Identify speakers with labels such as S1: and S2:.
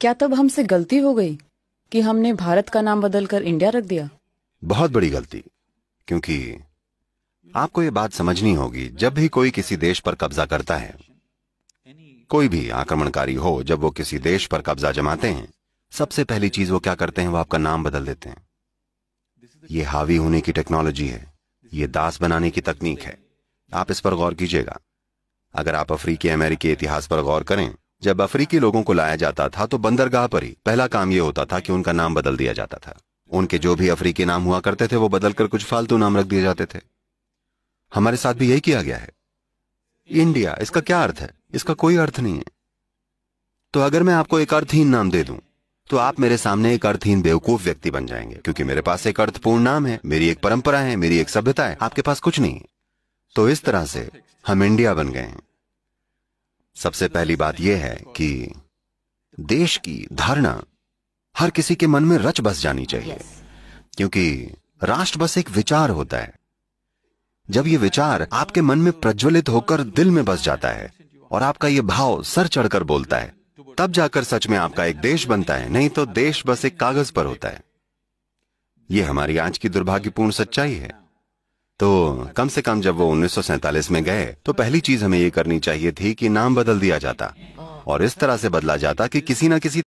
S1: क्या तब हमसे गलती हो गई कि हमने भारत का नाम बदलकर इंडिया रख दिया बहुत बड़ी गलती क्योंकि आपको ये बात समझनी होगी जब भी कोई किसी देश पर कब्जा करता है कोई भी आक्रमणकारी हो जब वो किसी देश पर कब्जा जमाते हैं सबसे पहली चीज वो क्या करते हैं वो आपका नाम बदल देते हैं ये हावी होने की टेक्नोलॉजी है ये दास बनाने की तकनीक है आप इस पर गौर कीजिएगा अगर आप अफ्रीकी अमेरिकी इतिहास पर गौर करें जब अफ्रीकी लोगों को लाया जाता था तो बंदरगाह पर ही पहला काम यह होता था कि उनका नाम बदल दिया जाता था उनके जो भी अफ्रीकी नाम हुआ करते थे वो बदलकर कुछ फालतू नाम रख दिए जाते थे हमारे साथ भी यही किया गया है इंडिया इसका क्या अर्थ है इसका कोई अर्थ नहीं है तो अगर मैं आपको एक अर्थहीन नाम दे दूं तो आप मेरे सामने एक अर्थहीन बेवकूफ व्यक्ति बन जाएंगे क्योंकि मेरे पास एक अर्थपूर्ण नाम है मेरी एक परंपरा है मेरी एक सभ्यता है आपके पास कुछ नहीं है तो इस तरह से हम इंडिया बन गए हैं सबसे पहली बात यह है कि देश की धारणा हर किसी के मन में रच बस जानी चाहिए क्योंकि राष्ट्र बस एक विचार होता है जब ये विचार आपके मन में प्रज्वलित होकर दिल में बस जाता है और आपका ये भाव सर चढ़कर बोलता है तब जाकर सच में आपका एक देश बनता है नहीं तो देश बस एक कागज पर होता है यह हमारी आज की दुर्भाग्यपूर्ण सच्चाई है तो कम से कम जब वो उन्नीस में गए तो पहली चीज हमें ये करनी चाहिए थी कि नाम बदल दिया जाता और इस तरह से बदला जाता कि किसी ना किसी